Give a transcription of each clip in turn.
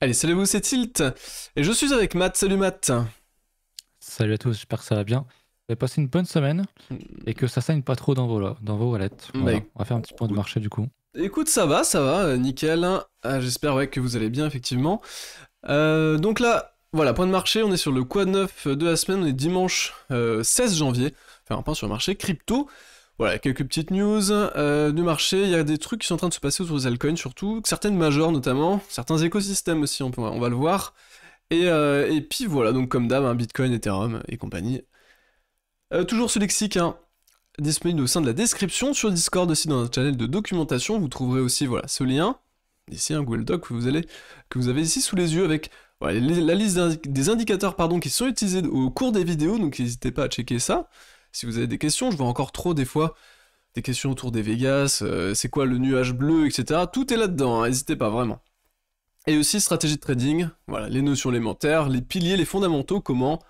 Allez, salut vous, c'est Tilt. Et je suis avec Matt. Salut Matt. Salut à tous, j'espère que ça va bien. Vous avez passé une bonne semaine et que ça saigne pas trop dans vos, dans vos wallets. On va faire un petit point de marché du coup. Écoute, ça va, ça va, euh, nickel. Euh, j'espère que vous allez bien, effectivement. Euh, donc là, voilà, point de marché, on est sur le quad 9 de la semaine, on est dimanche 16 janvier. faire un point sur le marché crypto. Voilà, quelques petites news euh, du marché. Il y a des trucs qui sont en train de se passer autour des altcoins, surtout certaines majors notamment, certains écosystèmes aussi, on, va le voir. Euh, et, puis voilà, donc comme d'hab, hein, Bitcoin, Ethereum et compagnie. Euh, toujours ce lexique, hein, disponible au sein de la description sur Discord aussi dans notre channel de documentation. Vous trouverez aussi voilà ce lien ici un hein, Google Doc que vous avez ici sous les yeux avec la liste des indicateurs pardon qui sont utilisés au cours des vidéos. Donc n'hésitez pas à checker ça si vous avez des questions. Je vois encore trop des fois des questions autour des Vegas, euh, c'est quoi le nuage bleu, etc. Tout est là-dedans, hein, n'hésitez pas vraiment. Et aussi stratégie de trading, voilà, les notions élémentaires, les piliers, les fondamentaux, comment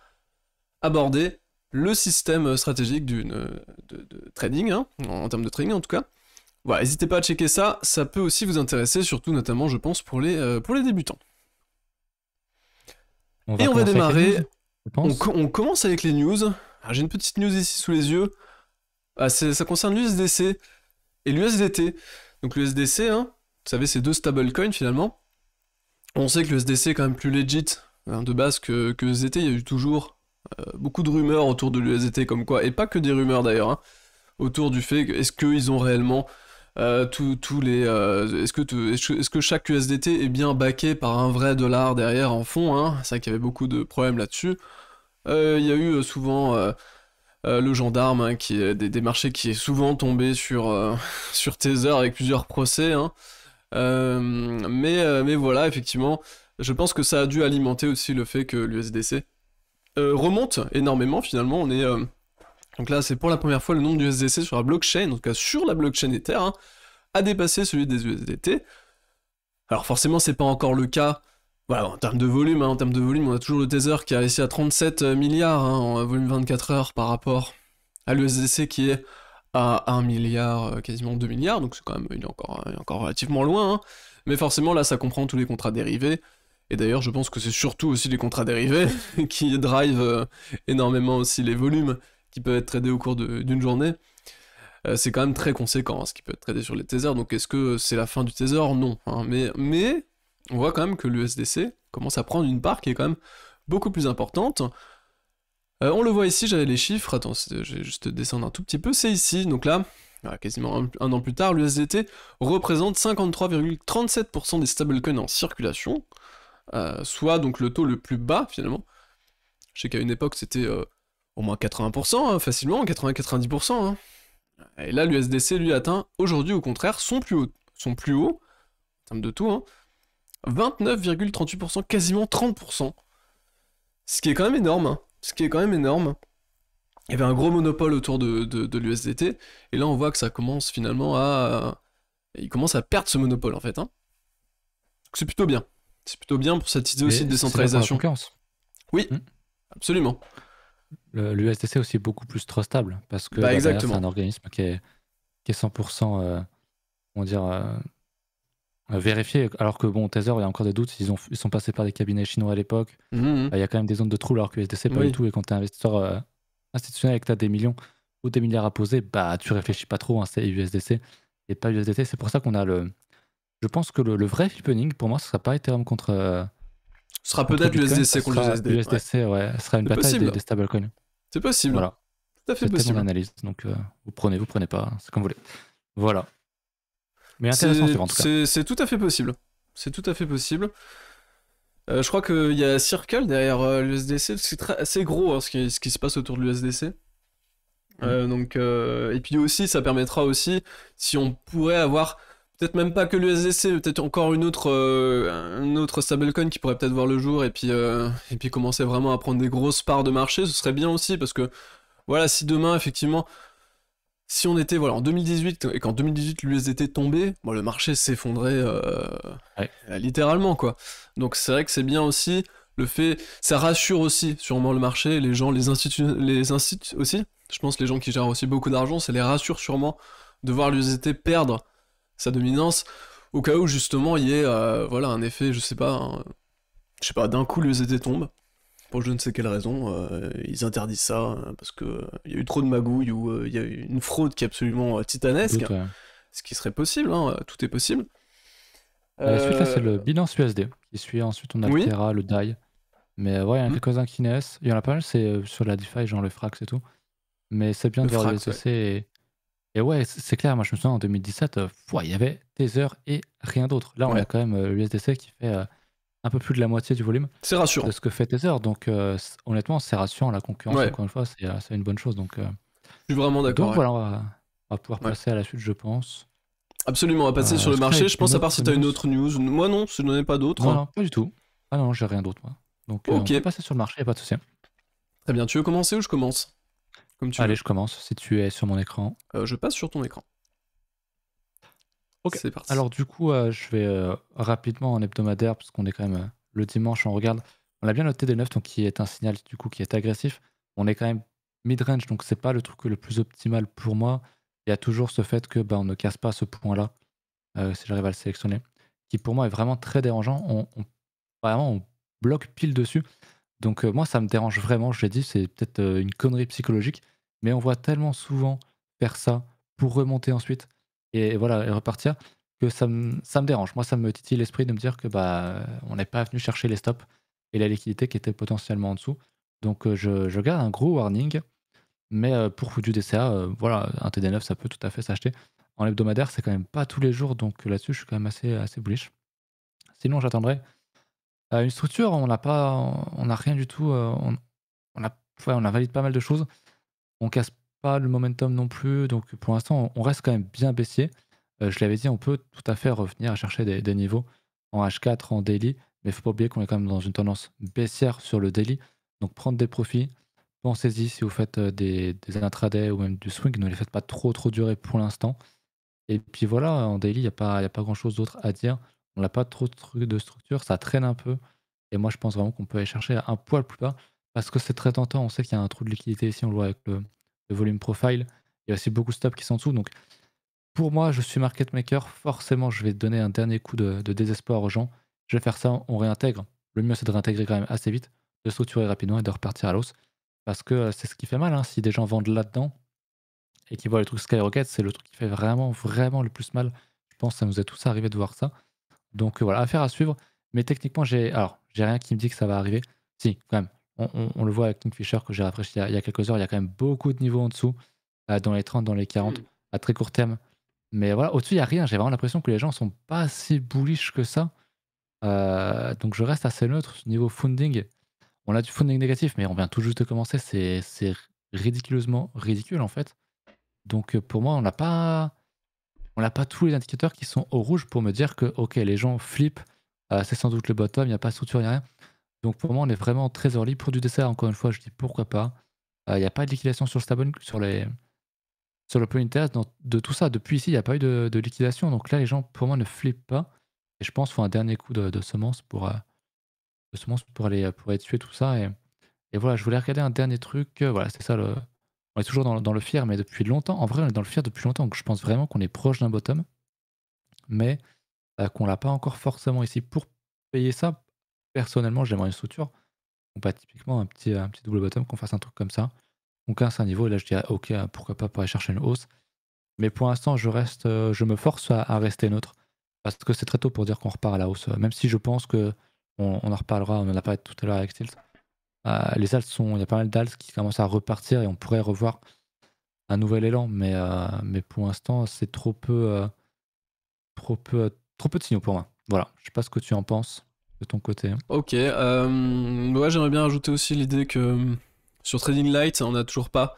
aborder le système stratégique d'une euh, de, trading, hein, en, termes de trading en tout cas. Voilà, n'hésitez pas à checker ça, ça peut aussi vous intéresser, surtout notamment, je pense, pour les, euh, pour les débutants. Et on va démarrer. on commence avec les news. J'ai une petite news ici sous les yeux. Ah, ça concerne l'USDC et l'USDT. Donc l'USDC, hein, vous savez, c'est deux stablecoins finalement. On sait que l'USDC est quand même plus legit hein, de base que, que Il y a eu toujours euh, beaucoup de rumeurs autour de l'USDT comme quoi, et pas que des rumeurs d'ailleurs, hein, autour du fait que est-ce qu'ils ont réellement euh, tous les. Euh, est-ce que, que, chaque USDT est bien backé par un vrai dollar derrière en fond hein C'est vrai qu'il y avait beaucoup de problèmes là-dessus. Euh, il y a eu euh, souvent euh, le gendarme hein, qui des, marchés qui est souvent tombé sur sur avec plusieurs procès. Hein. mais voilà, effectivement, je pense que ça a dû alimenter aussi le fait que l'USDC remonte énormément. Finalement, on est donc là, c'est pour la première fois le nombre d'USDC sur la blockchain, en tout cas sur la blockchain Ether, hein, a dépassé celui des USDT. Alors forcément, c'est pas encore le cas voilà, en termes de volume, hein, en termes de volume, on a toujours le Tether qui a réussi à 37 euh, milliards hein, en volume 24 heures par rapport à l'USDC qui est à 1 milliard, euh, quasiment 2 milliards, donc c'est quand même, il est encore, encore relativement loin. Hein. Mais forcément, là, ça comprend tous les contrats dérivés. Et d'ailleurs, je pense que c'est surtout aussi les contrats dérivés qui drive euh, énormément aussi les volumes qui peuvent être tradés au cours d'une journée. c'est quand même très conséquent ce qui peut être tradé sur les Tether, Donc, est-ce que c'est la fin du Tether Non. mais on voit quand même que l'USDC commence à prendre une part qui est quand même beaucoup plus importante. Euh, on le voit ici, j'avais les chiffres, attends, je vais juste descendre un tout petit peu, c'est ici, donc là, quasiment un, an plus tard, l'USDT représente 53,37% des stablecoins en circulation, euh, soit donc le taux le plus bas finalement. Je sais qu'à une époque c'était euh, au moins 80%, hein, facilement, 80-90%. Hein. Et là, l'USDC lui atteint aujourd'hui au contraire son plus haut, son plus haut en termes de taux, hein, 29,38%, quasiment 30%. Ce qui est quand même énorme. Hein. Ce qui est quand même énorme. Il y avait un gros monopole autour de, l'USDT, et là on voit que ça commence finalement à... Euh, il commence à perdre ce monopole en fait. Hein. C'est plutôt bien. C'est plutôt bien pour cette idée aussi de décentralisation. concurrence. Oui, hmm. absolument. L'USDC est aussi beaucoup plus trustable parce que bah, c'est un organisme qui est, qui est 100% euh, on comment dire, euh, euh, vérifier. Alors que bon, Tether, il y a encore des doutes. Ils, ont, ils sont passés par des cabinets chinois à l'époque. Mmh, mmh. Bah, il y a quand même des zones de trou alors que USDC, pas du tout. Et quand tu es investisseur euh, institutionnel et que tu as des millions ou des milliards à poser, bah tu réfléchis pas trop. Hein, c'est USDC et pas USDT. C'est pour ça qu'on a le. Je pense que le, vrai flipping, pour moi, ce sera pas Ethereum contre. Euh, ce sera peut-être USDC contre USDC USDC ouais. Ce sera une bataille des, stablecoins. C'est possible. Voilà. Tout à fait possible. mon analyse. Donc, vous prenez, vous prenez pas. Hein, c'est comme vous voulez. Voilà. Mais intéressant, c'est tout à fait possible. C'est tout à fait possible. Euh, je crois qu'il y a Circle derrière euh, l'USDC. C'est assez gros hein, ce, qui, se passe autour de l'USDC. Euh, mm. donc, et puis aussi, ça permettra aussi, si on pourrait avoir peut-être même pas que l'USDC, peut-être encore une autre, une autre stablecoin qui pourrait peut-être voir le jour et puis, et puis commencer vraiment à prendre des grosses parts de marché, ce serait bien aussi parce que voilà, si demain effectivement si on était voilà, en 2018 et qu'en 2018 l'USDT tombait, bon, le marché s'effondrait euh, euh, littéralement. quoi. Donc c'est vrai que c'est bien aussi le fait. Ça rassure aussi sûrement le marché, les gens, les instituts les instituts aussi. Je pense les gens qui gèrent aussi beaucoup d'argent, ça les rassure sûrement de voir l'USDT perdre sa dominance au cas où justement il y ait euh, voilà, un effet, je sais pas, je sais pas, d'un coup l'USDT tombe pour je ne sais quelle raison, euh, ils interdisent ça euh, parce qu'il euh, y a eu trop de magouilles ou il y a eu une fraude qui est absolument titanesque. Ce qui serait possible, hein, tout est possible. la suite, là, c'est le bilan USD qui suit. Ensuite, on a le Terra, le DAI. Mais ouais, il y en a mmh. quelques-uns qui naissent. Il y en a pas mal, c'est sur la DeFi, genre le Frax et tout. Mais c'est bien de voir les e Et... ouais, c'est clair. Moi, je me souviens en 2017, il y avait Tether et rien d'autre. Là, on a quand même l'USDC qui fait un peu plus de la moitié du volume. C'est rassurant. De ce que fait Tether. Donc, euh, honnêtement, c'est rassurant. La concurrence, encore une fois, euh, c'est une bonne chose. Donc, euh, Je suis vraiment d'accord. Donc, voilà, on va, pouvoir passer à la suite, je pense. Absolument, on va passer sur le marché. Je pense, à part si tu as une autre news. Moi, non, je n'en ai pas d'autre. Hein. pas du tout. Ah non, j'ai rien d'autre, moi. Donc, on peut passer sur le marché, pas de souci. Très bien. Tu veux commencer ou je commence Comme tu Allez, je commence si tu es sur mon écran. je passe sur ton écran. Alors du coup, euh, je vais euh, rapidement en hebdomadaire, parce qu'on est quand même euh, le dimanche, on regarde. On a bien noté des 9, donc qui est un signal du coup qui est agressif. On est quand même mid-range, donc c'est pas le truc le plus optimal pour moi. Il y a toujours ce fait que bah, on ne casse pas ce point-là, si j'arrive à le sélectionner, qui pour moi est vraiment très dérangeant. on vraiment, on bloque pile dessus. Donc moi, ça me dérange vraiment, je l'ai dit, c'est peut-être une connerie psychologique, mais on voit tellement souvent faire ça pour remonter ensuite et, voilà, et repartir, que ça me, dérange. Moi, ça me titille l'esprit de me dire que bah, on n'est pas venu chercher les stops et la liquidité qui était potentiellement en dessous. Donc, euh, je, garde un gros warning. Mais euh, pour du DCA, euh, voilà, un TD9, ça peut tout à fait s'acheter. En hebdomadaire, c'est quand même pas tous les jours, donc là-dessus, je suis quand même assez, assez bullish. Sinon, j'attendrai une structure. On n'a pas, on n'a rien du tout. on, on, a, ouais, on a valide pas mal de choses. On casse pas le momentum non plus. Donc pour l'instant, on reste quand même bien baissier. Euh, je l'avais dit, on peut tout à fait revenir à chercher des, niveaux en H4, en daily. Mais il faut pas oublier qu'on est quand même dans une tendance baissière sur le daily. Donc prendre des profits, pensez-y si vous faites euh, des, des intraday ou même du swing, ne les faites pas trop trop durer pour l'instant. Et puis voilà, en daily, il n'y a pas, a pas grand-chose d'autre à dire. On n'a pas trop de de structure, ça traîne un peu. Et moi, je pense vraiment qu'on peut aller chercher un poil plus bas parce que c'est très tentant. On sait qu'il y a un trou de liquidité ici, on le voit avec le, volume profile. Il y a aussi beaucoup de stops qui sont en dessous. Donc, pour moi, je suis market maker. Forcément, je vais donner un dernier coup de, désespoir aux gens. Je vais faire ça, on réintègre. Le mieux, c'est de réintégrer quand même assez vite, de structurer rapidement et de repartir à l'os. Parce que euh, c'est ce qui fait mal. Hein. Si des gens vendent là-dedans et qui voient le truc skyrocket, c'est le truc qui fait vraiment, vraiment le plus mal. Je pense ça nous est tous arrivé de voir ça. Donc euh, voilà, affaire à suivre. Mais techniquement, j'ai alors j'ai rien qui me dit que ça va arriver. Si, quand même, on, le voit avec Fisher que j'ai rafraîchi il y, a, quelques heures, il y a quand même beaucoup de niveaux en dessous, euh, dans les 30, dans les 40, hmm. à très court terme. Mais voilà, au-dessus, il n'y a rien. J'ai vraiment l'impression que les gens sont pas si bullish que ça. Euh, donc je reste assez neutre niveau funding. On a du funding négatif, mais on vient tout juste de commencer. C'est ridiculeusement ridicule en fait. Donc euh, pour moi, on n'a pas, pas tous les indicateurs qui sont au rouge pour me dire que ok, les gens flippent. c'est sans doute le bottom. Il n'y a pas de structure, il a rien. Donc pour moi, on est vraiment très early Pour du dessert, encore une fois, je dis pourquoi pas. Euh, il n'y a pas de liquidation sur, le Stabon, sur, les, sur le dans, de tout ça. Depuis ici, il n'y a pas eu de, liquidation. Donc là, les gens, pour moi, ne flippent pas. Et je pense qu'il faut un dernier coup de, semence pour, euh, semence pour, aller, euh, pour aller tuer tout ça. Et, voilà, je voulais regarder un dernier truc. Euh, voilà, c'est ça le. On est toujours dans, le fier, mais depuis longtemps. En vrai, on est dans le fier depuis longtemps. Donc je pense vraiment qu'on est proche d'un bottom. Mais qu'on l'a pas encore forcément ici pour payer ça personnellement, j'aimerais une structure. pas typiquement un petit, un petit double bottom, qu'on fasse un truc comme ça. On casse un niveau et là, je dis ok, pourquoi pas pour aller chercher une hausse. Mais pour l'instant, je, reste, euh, je me force à, rester neutre. Parce que c'est très tôt pour dire qu'on repart à la hausse. Même si je pense que, on, en reparlera, on en a tout à l'heure avec Tilt. Euh, les alts sont, il y a pas mal d'alts qui commencent à repartir et on pourrait revoir un nouvel élan. Mais, euh, mais pour l'instant, c'est trop peu, trop peu, trop peu de signaux pour moi. Voilà, je sais pas ce que tu en penses de ton côté. Hein. Ok, euh, j'aimerais bien ajouter aussi l'idée que euh, sur Trading Light, on n'a toujours pas,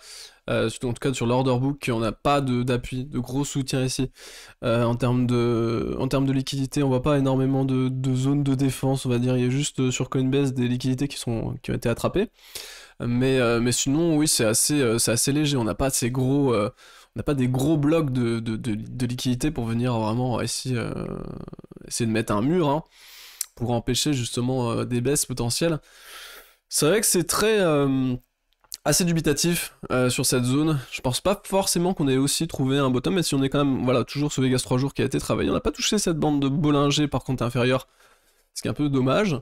euh, en tout cas sur l'order book, on n'a pas d'appui, de, gros soutien ici. Euh, en, termes de, en termes de liquidité, on voit pas énormément de, de zones de défense, on va dire. Il y a juste sur Coinbase des liquidités qui, sont, qui ont été attrapées. Mais, sinon, oui, c'est assez, c'est assez léger. On n'a pas ces gros on n'a pas des gros blocs de, liquidités de, pour venir vraiment essayer, essayer de mettre un mur. Hein pour empêcher justement euh, des baisses potentielles. C'est vrai que c'est très euh, assez dubitatif euh, sur cette zone. Je pense pas forcément qu'on ait aussi trouvé un bottom, mais si on est quand même, voilà, toujours sur Vegas 3 jours qui a été travaillé. On n'a pas touché cette bande de Bollinger par contre inférieure, ce qui est un peu dommage.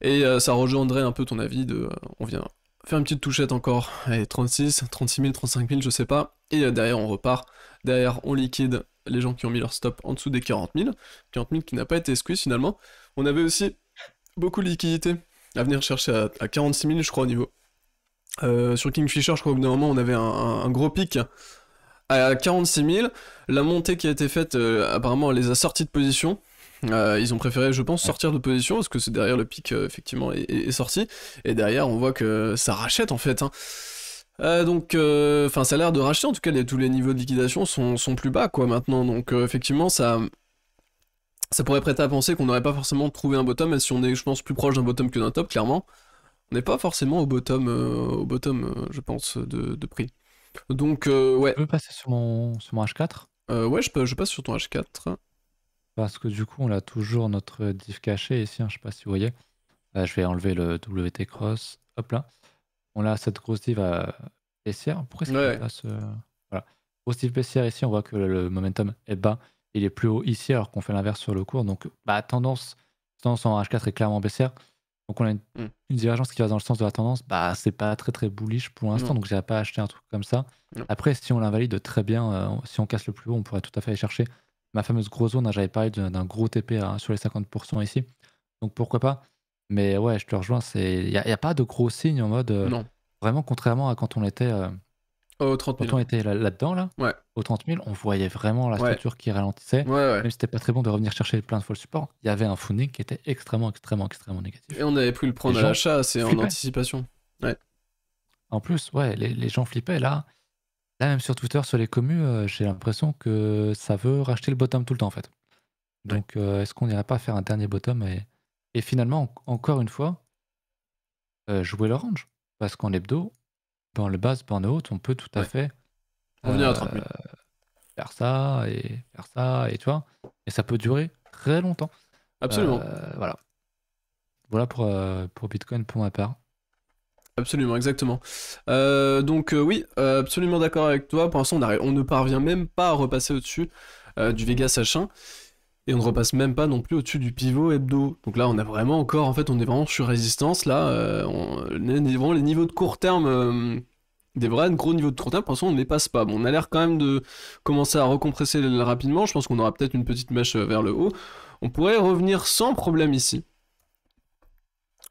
Et ça rejoindrait un peu ton avis de, on vient faire une petite touchette encore, allez, 36, 36 000, 35 000, je sais pas. Et derrière, on repart. Derrière, on liquide les gens qui ont mis leur stop en dessous des 40 000. 40 000 qui n'a pas été squeeze finalement. On avait aussi beaucoup de liquidités à venir chercher à, 46 000, je crois, au niveau. Euh, sur Kingfisher, je crois qu'au moment, on avait un, gros pic à 46 000. La montée qui a été faite, euh, apparemment, les a sortis de position. Euh, ils ont préféré, je pense, sortir de position parce que c'est derrière le pic, effectivement, est, sorti. Et derrière, on voit que ça rachète, en fait. Hein. donc, enfin, ça a l'air de racheter. En tout cas, les, tous les niveaux de liquidation sont, plus bas, quoi, maintenant. Donc, effectivement, ça, ça pourrait prêter à penser qu'on n'aurait pas forcément trouvé un bottom, mais si on est, je pense, plus proche d'un bottom que d'un top, clairement. On n'est pas forcément au bottom, euh, au bottom euh, je pense, de, prix. Donc, euh, ouais. Je peux passer sur mon, sur H4 Ouais, je, passe sur ton H4. Parce que du coup, on a toujours notre div caché ici, hein, je sais pas si vous voyez. je vais enlever le WT cross. Hop là. On a cette grosse div à baissière. Pourquoi est-ce qu'on Voilà. Grosse div baissière ici, on voit que le momentum est bas il est plus haut ici alors qu'on fait l'inverse sur le cours. Donc bah, tendance, tendance en H4 est clairement baissière. Donc on a hmm. une, divergence qui va dans le sens de la tendance. Bah c'est pas très très bullish pour l'instant, donc j'irai pas acheter un truc comme ça. Après si on l'invalide très bien, euh, si on casse le plus haut, on pourrait tout à fait aller chercher ma fameuse grosse zone. Hein, j'avais parlé d'un gros TP hein, sur les 50% ici. Donc pourquoi pas. Mais ouais, je te rejoins. Il n'y a, y a, pas de gros signes en mode. Euh, vraiment contrairement à quand on était. Euh, au 30 000. on était là-dedans, là, au on voyait vraiment la structure qui ralentissait. Même c'était pas très bon de revenir chercher plein de fois le support, il y avait un funding qui était extrêmement, extrêmement, extrêmement négatif. Et on avait pu le prendre à l'achat, c'est en anticipation. En plus, ouais, les, gens flippaient. Là, là, même sur Twitter, sur les communes, euh, j'ai l'impression que ça veut racheter le bottom tout le temps, en fait. Donc, euh, est-ce qu'on n'irait pas faire un dernier bottom et, finalement, encore une fois, euh, jouer l'orange Parce qu'en hebdo, le bas, point le haut, on peut tout à fait à euh, Faire ça et faire ça, et toi Et ça peut durer très longtemps. Absolument. Euh, voilà. Voilà pour, euh, pour Bitcoin pour ma part. Absolument, exactement. donc oui, absolument d'accord avec toi. Pour l'instant, on, on, ne parvient même pas à repasser au-dessus du Vega h Et on ne repasse même pas non plus au-dessus du pivot hebdo. Donc là, on a vraiment encore, en fait, on est vraiment sur résistance. Là, on est vraiment les niveaux de court terme des vrais gros niveaux de trottin, pour l'instant on ne les passe pas. on a l'air quand même de commencer à recompresser rapidement, je pense qu'on aura peut-être une petite mèche euh, vers le haut. On pourrait revenir sans problème ici.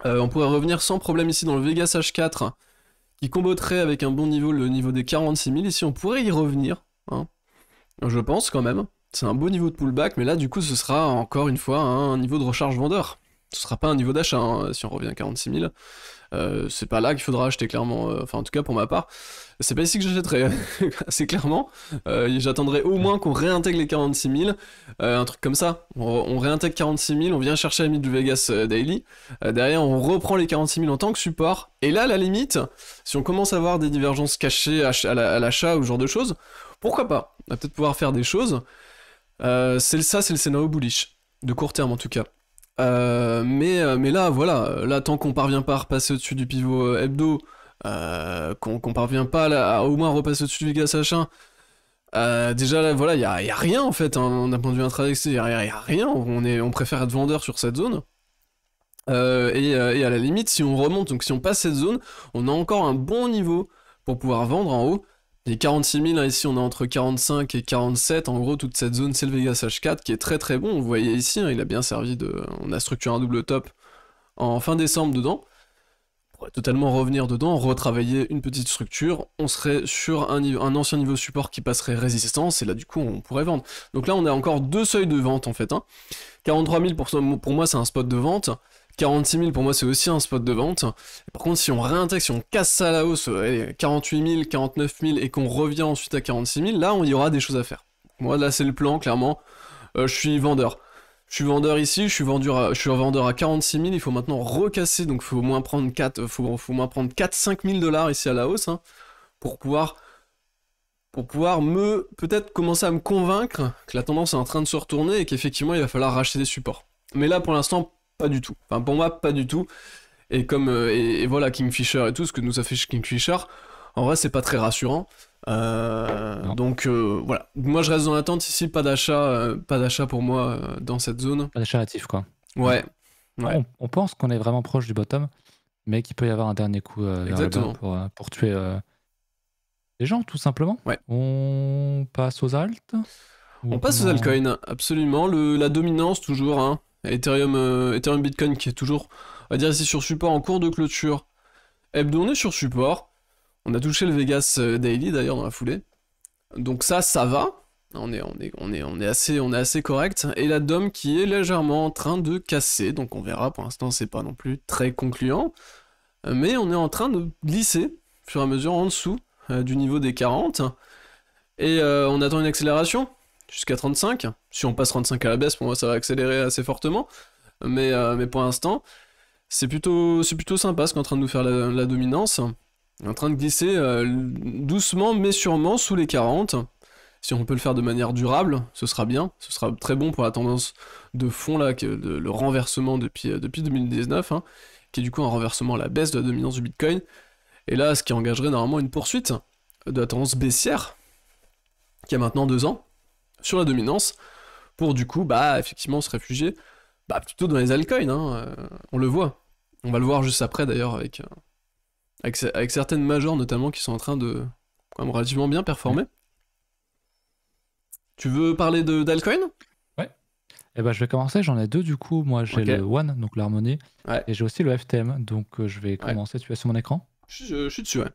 Euh, on pourrait revenir sans problème ici dans le Vegas H4, qui combattrait avec un bon niveau le niveau des 46 000. Ici on pourrait y revenir, hein. je pense quand même. C'est un beau niveau de pullback, mais là du coup ce sera encore une fois un niveau de recharge vendeur ce sera pas un niveau d'achat hein, si on revient à 46 000. Euh, c'est pas là qu'il faudra acheter clairement. Euh, enfin, en tout cas pour ma part, c'est pas ici que j'achèterai. assez clairement. Euh, j'attendrai au moins qu'on réintègre les 46 000, euh, un truc comme ça. On, réintègre 46 000, on vient chercher à mid Vegas Daily. derrière, on reprend les 46 000 en tant que support. Et là, la limite, si on commence à avoir des divergences cachées à l'achat ou ce genre de choses, pourquoi pas On va peut-être pouvoir faire des choses. c'est ça, c'est le scénario bullish de court terme en tout cas. Euh, mais, euh, mais là, voilà, là, tant qu'on parvient pas à repasser au-dessus du pivot euh, hebdo, qu'on ne parvient pas au moins repasser au-dessus du gars Sachin, euh, déjà là, voilà, il n'y a, y a, rien en fait, On hein, d'un point de vue intraday, il n'y a, rien, on, est, on préfère être vendeur sur cette zone. et, à la limite, si on remonte, donc si on passe cette zone, on a encore un bon niveau pour pouvoir vendre en haut. Les 46 000, ici on est entre 45 et 47, en gros toute cette zone c'est le Vegas H4 qui est très très bon, vous voyez ici, hein, il a bien servi de... On a structuré un double top en fin décembre dedans, pourrait totalement revenir dedans, retravailler une petite structure, on serait sur un, ancien niveau support qui passerait résistance, et là du coup on pourrait vendre. Donc là on a encore deux seuils de vente en fait. 43 hein. 000 pour moi c'est un spot de vente, 46 000 pour moi c'est aussi un spot de vente. Par contre si on réintègre, si on casse ça à la hausse, 48 000, 49 000 et qu'on revient ensuite à 46 000, là il y aura des choses à faire. Moi là c'est le plan clairement, euh, je suis vendeur. Je suis vendeur ici, je suis, vendeur à, je suis vendeur à 46 000, il faut maintenant recasser, donc faut au moins prendre 4, faut, faut moins prendre 4 5 000 dollars ici à la hausse, hein, pour pouvoir pour pouvoir me peut-être commencer à me convaincre que la tendance est en train de se retourner et qu'effectivement il va falloir racheter des supports. Mais là pour l'instant, pas du tout. Enfin, pour moi, pas du tout. Et comme euh, et, voilà Kingfisher et tout ce que nous affiche Kingfisher, en vrai, c'est pas très rassurant. Euh, donc euh, voilà, moi je reste dans l'attente ici, pas d'achat, pas d'achat pour moi dans cette zone. Pas d'achat natif, quoi. Ouais. On, pense qu'on est vraiment proche du bottom, mais qu'il peut y avoir un dernier coup Pour, tuer les gens tout simplement. Ouais. On passe aux alt On passe aux altcoins, absolument. la dominance toujours, hein. Euh, Ethereum, Bitcoin qui est toujours, on va dire ici sur support en cours de clôture. Hebdo, on est sur support. On a touché le Vegas euh, Daily d'ailleurs dans la foulée. Donc ça, ça va. On est, on est, on est, on est, assez, on est assez correct. Et la DOM qui est légèrement en train de casser. Donc on verra, pour l'instant, c'est pas non plus très concluant. Mais on est en train de glisser, au fur et à mesure, en dessous euh, du niveau des 40. Et on attend une accélération jusqu'à 35. Si on passe 35 à la baisse, pour moi, ça va accélérer assez fortement. Mais, euh, mais pour l'instant, c'est plutôt, plutôt sympa ce qu'est en train de nous faire la, dominance. En train de glisser euh, doucement mais sûrement sous les 40. Si on peut le faire de manière durable, ce sera bien. Ce sera très bon pour la tendance de fond, là, que le renversement depuis, euh, depuis 2019, hein, qui est du coup un renversement à la baisse de la dominance du Bitcoin. Et là, ce qui engagerait normalement une poursuite de la tendance baissière, qui a maintenant deux ans, sur la dominance pour du coup, bah, effectivement, se réfugier bah, plutôt dans les altcoins. Hein, euh, on le voit. On va le voir juste après d'ailleurs avec, euh, avec, certaines majors notamment qui sont en train de quand même relativement bien performer. Tu veux parler d'altcoins Ouais. Eh ben, je vais commencer. J'en ai deux du coup. Moi, j'ai le One, donc l'harmonie, et j'ai aussi le FTM. Donc, euh, je vais commencer. Tu es sur mon écran je, je, suis dessus, ouais.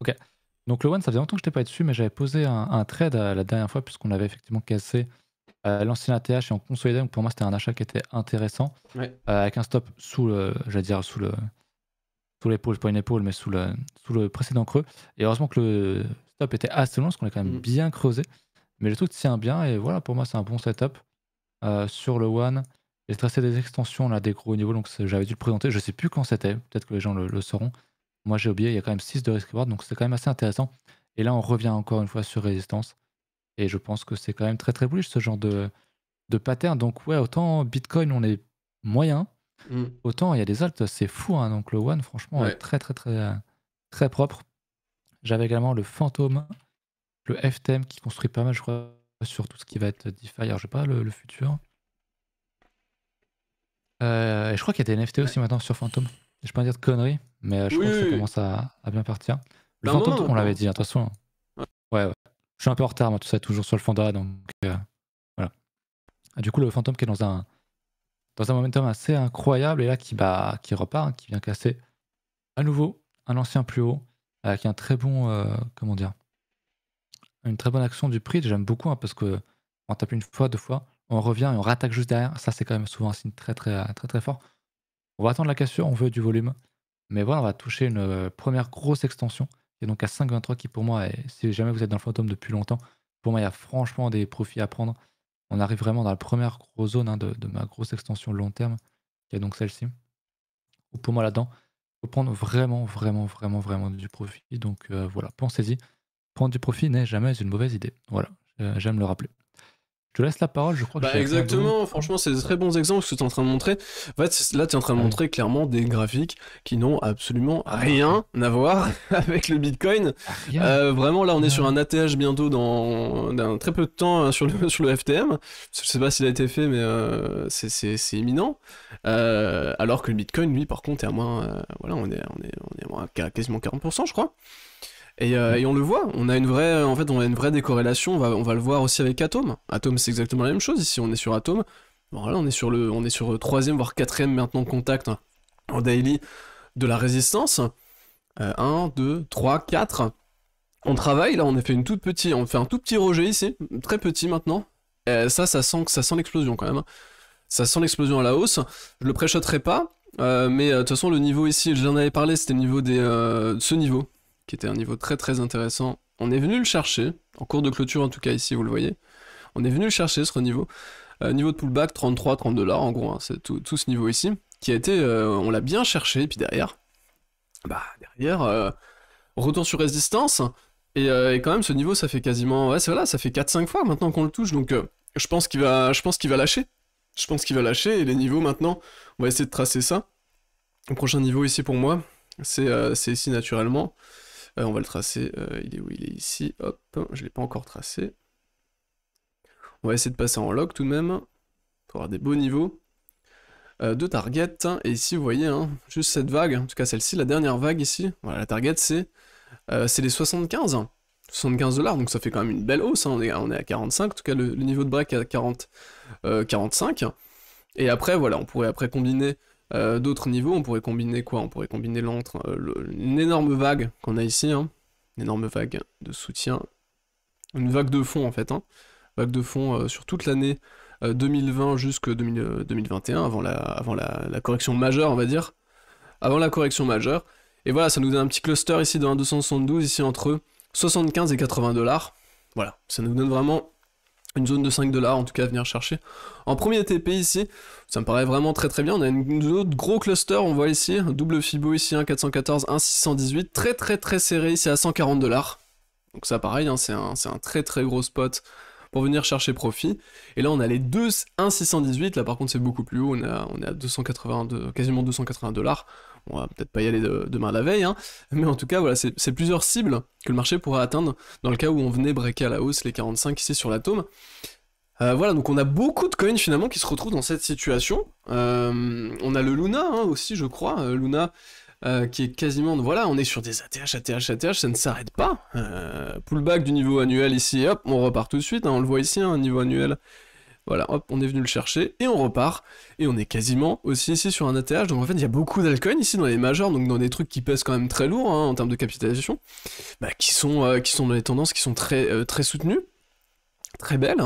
Ok. Donc le One, ça faisait longtemps que je n'étais pas dessus, mais j'avais posé un, trade euh, la dernière fois, puisqu'on avait effectivement cassé euh, l'ancien ATH et on consolidait. Donc pour moi, c'était un achat qui était intéressant, euh, avec un stop sous le, j'allais dire sous le, sous l'épaule, pas une épaule, mais sous le, sous précédent creux. Et heureusement que le stop était assez long, parce qu'on est quand même mm. bien creusé. Mais le truc tient bien, et voilà, pour moi, c'est un bon setup sur le One. J'ai tracé des extensions, là, des gros niveaux, donc j'avais dû le présenter. Je sais plus quand c'était, peut-être que les gens le sauront. Moi, j'ai oublié, il y a quand même 6 de risk reward, donc c'est quand même assez intéressant. Et là, on revient encore une fois sur résistance. Et je pense que c'est quand même très très bullish ce genre de, pattern. Donc, ouais, autant Bitcoin, on est moyen, hmm. autant il y a des altes, c'est fou. Hein. donc, le One, franchement, est très très très très propre. J'avais également le Phantom, le FTM qui construit pas mal, je crois, sur tout ce qui va être DeFi. Alors, je sais pas, le, futur. Euh, et je crois qu'il y a des NFT aussi maintenant sur Phantom. Je peux pas dire de conneries, mais euh, je pense que ça commence à, bien partir. Le bah, fantôme, on l'avait dit, façon. Ouais, ouais. Je suis un peu en retard, moi, tout ça, toujours sur le fond donc euh, voilà. Ah, du coup, le fantôme qui est dans un, dans un momentum assez incroyable, et là, qui, bah, qui repart, hein, qui vient casser à nouveau un ancien plus haut, avec un très bon, euh, comment dire, une très bonne action du prix, j'aime beaucoup, hein, parce que on tape une fois, deux fois, on revient et on rattaque juste derrière. Ça, c'est quand même souvent un signe très, très, très, très fort. On va attendre la cassure, on veut du volume. Mais voilà, on va toucher une euh, première grosse extension. Et donc à 5,23 qui pour moi, si jamais vous êtes dans le fantôme depuis longtemps, pour moi il y a franchement des profits à prendre. On arrive vraiment dans la première grosse zone hein, de, ma grosse extension long terme, qui est donc celle-ci. Pour moi là-dedans, il faut prendre vraiment, vraiment, vraiment, vraiment du profit. Donc euh, voilà, pensez-y. Prendre du profit n'est jamais une mauvaise idée. Voilà, euh, j'aime le rappeler. Je te laisse la parole, je crois. Que bah exactement, franchement, c'est des très bons exemples que tu es en train de montrer. là, tu es en train de montrer clairement des graphiques qui n'ont absolument rien à voir avec le Bitcoin. Euh, vraiment, là, on est sur un ATH bientôt dans, dans très peu de temps hein, sur le, sur le FTM. Je sais pas s'il a été fait, mais euh, c'est imminent. Euh, alors que le Bitcoin, lui, par contre, est à moins... voilà, on est, on est, on est à quasiment 40%, je crois. Euh, mm. Et, on le voit, on a une vraie, en fait, on a une vraie décorrélation. On va, le voir aussi avec Atom. Atom, c'est exactement la même chose. Ici, on est sur Atom. Bon, on est sur le, on est sur euh, troisième voire quatrième maintenant contact en daily de la résistance. 1, 2, 3, 4. On travaille là, on a fait une toute petite, on fait un tout petit rejet ici, très petit maintenant. Euh, ça, ça sent ça sent l'explosion quand même. Hein. Ça sent l'explosion à la hausse. Je le préchoterai pas, mais de toute façon le niveau ici, j'en avais parlé, c'était le niveau des, ce niveau qui était un niveau très très intéressant. On est venu le chercher, en cours de clôture en tout cas ici, vous le voyez. On est venu le chercher ce niveau. Euh, niveau de pullback 33, 32 dollars en gros, hein, c'est tout, ce niveau ici, qui a été, euh, on l'a bien cherché, et puis derrière, bah derrière, euh, retour sur résistance, et, quand même ce niveau ça fait quasiment, ouais c'est voilà, ça fait 4-5 fois maintenant qu'on le touche, donc je pense qu'il va, je pense qu'il va lâcher, je pense qu'il va lâcher, et les niveaux maintenant, on va essayer de tracer ça. Le prochain niveau ici pour moi, c'est ici naturellement. Euh, on va le tracer. Euh, il est où Il est ici. Hop, je ne l'ai pas encore tracé. On va essayer de passer en log tout de même. Pour avoir des beaux niveaux. Euh, de target. Hein, et ici, vous voyez, hein, juste cette vague. En tout cas, celle-ci, la dernière vague ici. Voilà, la target, c'est les 75. 75 dollars, donc ça fait quand même une belle hausse. Hein, on, est, est, à 45. En tout cas, le, niveau de break est à 45. Et après, voilà, on pourrait après combiner euh, d'autres niveaux, on pourrait combiner quoi On pourrait combiner l'entre euh, l'énorme énorme vague qu'on a ici, hein, une énorme vague de soutien, une vague de fond en fait, hein, vague de fond euh, sur toute l'année 2020 jusqu'à 2021, avant, la, avant la, correction majeure on va dire, avant la correction majeure. Et voilà, ça nous donne un petit cluster ici dans 272 ici entre 75 et 80 dollars. Voilà, ça nous donne vraiment une zone de 5 dollars en tout cas à venir chercher. En premier TP ici, ça me paraît vraiment très très bien. On a une, autre gros cluster, on voit ici, double Fibo ici, 1,414, 1,618. très très très serré ici à 140 dollars. Donc ça pareil, hein, c'est un, très très gros spot pour venir chercher profit. Et là on a les deux, 1,618. là par contre c'est beaucoup plus haut, on, on est à 280, quasiment 280 dollars on va peut-être pas y aller de, demain la veille, hein. mais en tout cas, voilà, c'est plusieurs cibles que le marché pourra atteindre dans le cas où on venait breaker à la hausse les 45 ici sur l'atome. Euh, voilà, donc on a beaucoup de coins finalement qui se retrouvent dans cette situation. Euh, on a le Luna hein, aussi, je crois. Euh, Luna qui est quasiment... Voilà, on est sur des ATH, ATH, ATH, ça ne s'arrête pas. pullback du niveau annuel ici, hop, on repart tout de suite. Hein, on le voit ici, un niveau annuel voilà, hop, on est venu le chercher et on repart. Et on est quasiment aussi ici sur un ATH. Donc en fait, il y a beaucoup d'alcoins ici dans les majeurs donc dans des trucs qui pèsent quand même très lourd hein, en termes de capitalisation, bah, qui, sont, euh, qui sont dans les tendances qui sont très, euh, très soutenues, très belles.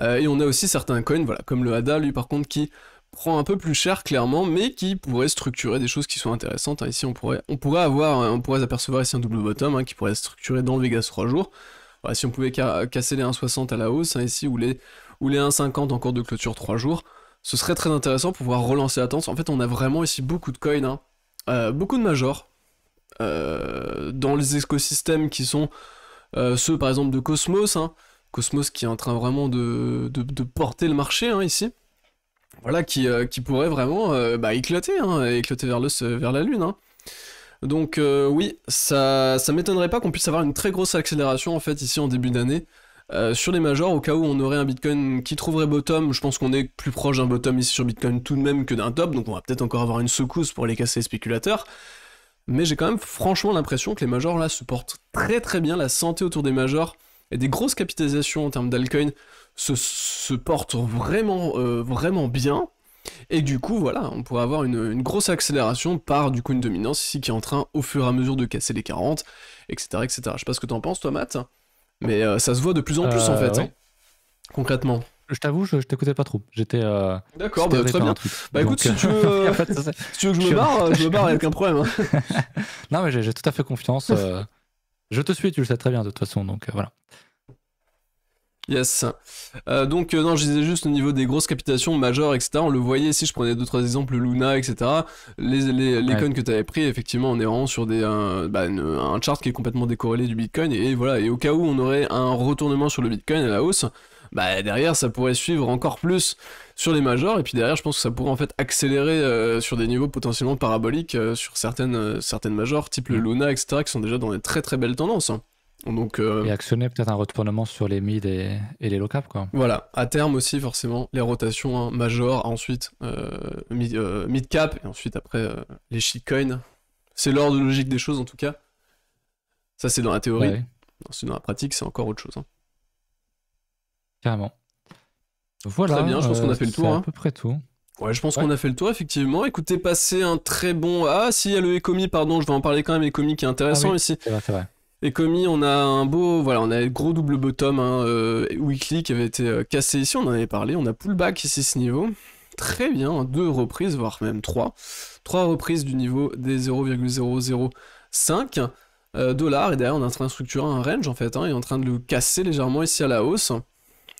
Euh, et on a aussi certains coins, voilà, comme le ADA, lui par contre, qui prend un peu plus cher clairement, mais qui pourrait structurer des choses qui sont intéressantes. Hein. Ici, on pourrait, on pourrait avoir, on pourrait apercevoir ici un double bottom hein, qui pourrait structurer dans le Vegas 3 jours. si on pouvait casser les 1,60 à la hausse ici ou les ou les 1,50 en cours de clôture 3 jours. Ce serait très intéressant pour pouvoir relancer la tendance. En fait, on a vraiment ici beaucoup de coins, hein. euh, beaucoup de majors, euh, dans les écosystèmes qui sont euh, ceux, par exemple, de Cosmos. Hein. Cosmos qui est en train vraiment de, porter le marché hein, ici. Voilà, qui, pourrait vraiment bah, éclater, éclater vers, vers la Lune. Donc oui, ça, ça m'étonnerait pas qu'on puisse avoir une très grosse accélération en fait ici en début d'année euh, sur les majors, au cas où on aurait un Bitcoin qui trouverait bottom, je pense qu'on est plus proche d'un bottom ici sur Bitcoin tout de même que d'un top, donc on va peut-être encore avoir une secousse pour les casser les spéculateurs. Mais j'ai quand même franchement l'impression que les majors là se portent très très bien, la santé autour des majors et des grosses capitalisations en termes d'alcoin se, portent vraiment euh, vraiment bien. Et du coup, voilà, on pourrait avoir une, grosse accélération par du coup une dominance ici qui est en train au fur et à mesure de casser les 40, etc. etc. Je sais pas ce que t'en penses toi Matt. Mais euh, ça se voit de plus en plus en euh, fait, hein. concrètement. Je t'avoue, je, t'écoutais pas trop. J'étais. Euh, D'accord, bah, très bien. Bah écoute, si tu, veux, si tu veux que je, me barre, je me barre, avec un problème. Hein. non, mais j'ai tout à fait confiance. je te suis, tu le sais très bien de toute façon. Donc voilà. Yes. Euh, donc, euh, non, je disais juste au niveau des grosses capitations majeures, etc. On le voyait, si je prenais d'autres exemples, Luna, etc. Les, les, les coins que tu avais pris, effectivement, on est vraiment sur des, bah, un, chart qui est complètement décorrélé du Bitcoin. Et, voilà, et au cas où on aurait un retournement sur le Bitcoin à la hausse, bah, derrière, ça pourrait suivre encore plus sur les majors. Et puis derrière, je pense que ça pourrait en fait accélérer euh, sur des niveaux potentiellement paraboliques sur certaines, certaines majors, type le mm. Luna, etc., qui sont déjà dans des très très belles tendances. Hein. Donc, euh, Et actionner peut-être un retournement sur les mid et, les low cap. Quoi. Voilà, à terme aussi forcément les rotations hein, majeures, ensuite euh, euh, mid, cap et ensuite après les shitcoins. C'est l'ordre logique des choses en tout cas. Ça c'est dans la théorie. dans la pratique c'est encore autre chose. Hein. Carrément. Voilà. Très bien, je pense qu'on a fait le tour. à hein. peu près tout. Ouais, je pense qu'on a fait le tour, effectivement. Écoutez, passez un très bon. Ah, si, il y a le Ecomi, pardon, je vais en parler quand même, Ecomi qui est intéressant ici. Ah c'est vrai, c'est vrai. Et commis, on a un beau, voilà, on a le gros double bottom hein, euh, weekly qui avait été euh, cassé ici, on en avait parlé. On a pullback ici ce niveau. Très bien, deux reprises, voire même trois. Trois reprises du niveau des 0,005 euh, dollars. Et derrière, on est en train de structurer un range en fait, hein, et en train de le casser légèrement ici à la hausse.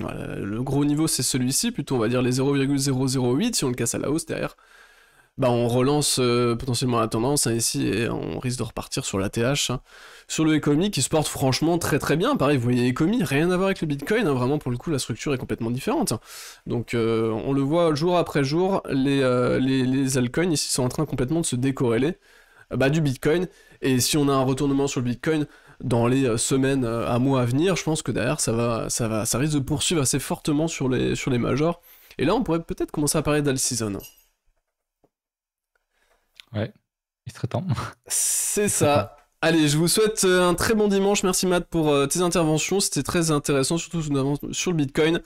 le gros niveau c'est celui-ci, plutôt on va dire les 0,008 si on le casse à la hausse derrière. Bah, on relance euh, potentiellement la tendance hein, ici et on risque de repartir sur la TH. Hein. Sur le Ecomi qui se porte franchement très très bien, pareil vous voyez Ecomi, rien à voir avec le Bitcoin, hein. vraiment pour le coup la structure est complètement différente. Donc euh, on le voit jour après jour, euh, les, altcoins ici sont en train complètement de se décorréler bah, du Bitcoin et si on a un retournement sur le Bitcoin dans les semaines à mois à venir, je pense que derrière ça va, ça va, ça risque de poursuivre assez fortement sur les, sur les majors. Et là on pourrait peut-être commencer à parler d'alt-season, Ouais, il serait temps. C'est ça. Allez, je vous souhaite euh, un très bon dimanche. Merci Matt pour euh, tes interventions. C'était très intéressant, surtout sur le Bitcoin.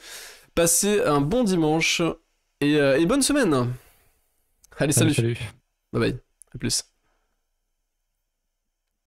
Passez un bon dimanche et, euh, bonne semaine. Allez, salut. salut. Bye bye. À plus.